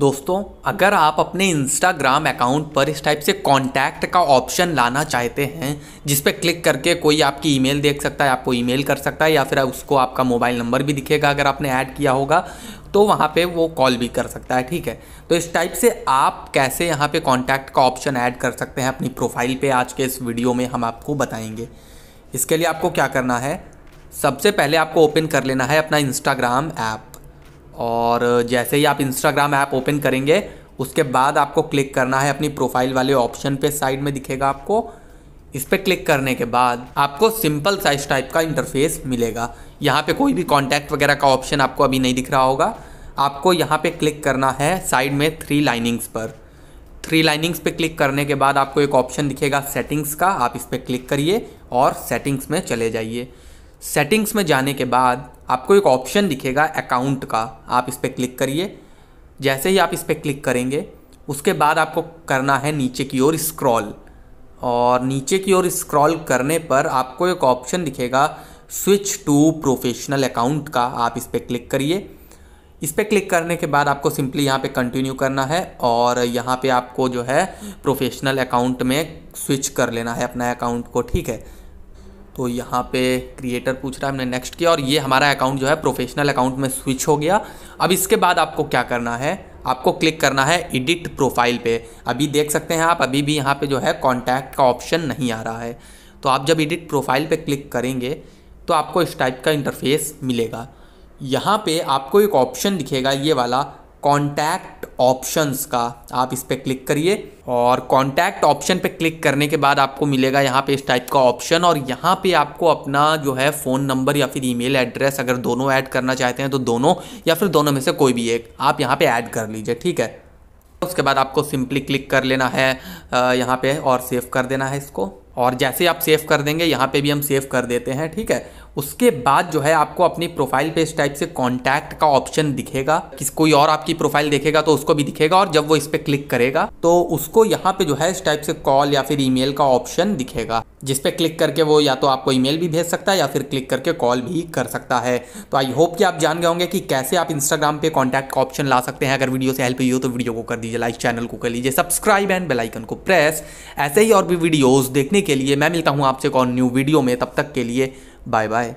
दोस्तों अगर आप अपने इंस्टाग्राम अकाउंट पर इस टाइप से कॉन्टैक्ट का ऑप्शन लाना चाहते हैं जिस पर क्लिक करके कोई आपकी ईमेल देख सकता है आपको ईमेल कर सकता है या फिर उसको आपका मोबाइल नंबर भी दिखेगा अगर आपने ऐड किया होगा तो वहाँ पे वो कॉल भी कर सकता है ठीक है तो इस टाइप से आप कैसे यहाँ पर कॉन्टैक्ट का ऑप्शन ऐड कर सकते हैं अपनी प्रोफाइल पर आज के इस वीडियो में हम आपको बताएँगे इसके लिए आपको क्या करना है सबसे पहले आपको ओपन कर लेना है अपना इंस्टाग्राम ऐप और जैसे ही आप इंस्टाग्राम ऐप ओपन करेंगे उसके बाद आपको क्लिक करना है अपनी प्रोफाइल वाले ऑप्शन पे साइड में दिखेगा आपको इस पर क्लिक करने के बाद आपको सिंपल साइज टाइप का इंटरफेस मिलेगा यहाँ पे कोई भी कॉन्टैक्ट वगैरह का ऑप्शन आपको अभी नहीं दिख रहा होगा आपको यहाँ पे क्लिक करना है साइड में थ्री लाइनिंग्स पर थ्री लाइनिंग्स पे क्लिक करने के बाद आपको एक ऑप्शन दिखेगा सेटिंग्स का आप इस पर क्लिक करिए और सेटिंग्स में चले जाइए सेटिंग्स में जाने के बाद आपको एक ऑप्शन दिखेगा अकाउंट का आप इस पर क्लिक करिए जैसे ही आप इस पर क्लिक करेंगे उसके बाद आपको करना है नीचे की ओर स्क्रॉल और नीचे की ओर स्क्रॉल करने पर आपको एक ऑप्शन दिखेगा स्विच टू प्रोफेशनल अकाउंट का आप इस पर क्लिक करिए इस पर क्लिक करने के बाद आपको सिंपली यहाँ पे कंटिन्यू करना है और यहाँ पे आपको जो है प्रोफेशनल अकाउंट में स्विच कर लेना है अपना अकाउंट को ठीक है तो यहाँ पे क्रिएटर पूछ रहा है हमने नेक्स्ट किया और ये हमारा अकाउंट जो है प्रोफेशनल अकाउंट में स्विच हो गया अब इसके बाद आपको क्या करना है आपको क्लिक करना है एडिट प्रोफाइल पे अभी देख सकते हैं आप अभी भी यहाँ पे जो है कॉन्टैक्ट का ऑप्शन नहीं आ रहा है तो आप जब एडिट प्रोफाइल पे क्लिक करेंगे तो आपको इस टाइप का इंटरफेस मिलेगा यहाँ पे आपको एक ऑप्शन दिखेगा ये वाला कॉन्टैक्ट ऑप्शंस का आप इस पर क्लिक करिए और कॉन्टैक्ट ऑप्शन पे क्लिक करने के बाद आपको मिलेगा यहाँ पे इस टाइप का ऑप्शन और यहाँ पे आपको अपना जो है फ़ोन नंबर या फिर ईमेल एड्रेस अगर दोनों ऐड करना चाहते हैं तो दोनों या फिर दोनों में से कोई भी एक आप यहाँ पे ऐड कर लीजिए ठीक है उसके बाद आपको सिंपली क्लिक कर लेना है यहाँ पे और सेव कर देना है इसको और जैसे आप सेव कर देंगे यहाँ पर भी हम सेव कर देते हैं ठीक है उसके बाद जो है आपको अपनी प्रोफाइल पे इस टाइप से कॉन्टैक्ट का ऑप्शन दिखेगा किस कोई और आपकी प्रोफाइल देखेगा तो उसको भी दिखेगा और जब वो इस पर क्लिक करेगा तो उसको यहाँ पे जो है इस टाइप से कॉल या फिर ईमेल का ऑप्शन दिखेगा जिस पे क्लिक करके वो या तो आपको ईमेल भी भेज सकता है या फिर क्लिक करके कॉल भी कर सकता है तो आई होप कि आप जान गए होंगे कि कैसे आप इंस्टाग्राम पे कॉन्टैक्ट का ऑप्शन ला सकते हैं अगर वीडियो से हेल्प हुई हो तो वीडियो को कर दीजिए लाइक चैनल को कर लीजिए सब्सक्राइब एंड बेलाइकन को प्रेस ऐसे ही और भी वीडियोज़ देखने के लिए मैं मिलता हूँ आपसे एक और न्यू वीडियो में तब तक के लिए बाय बाय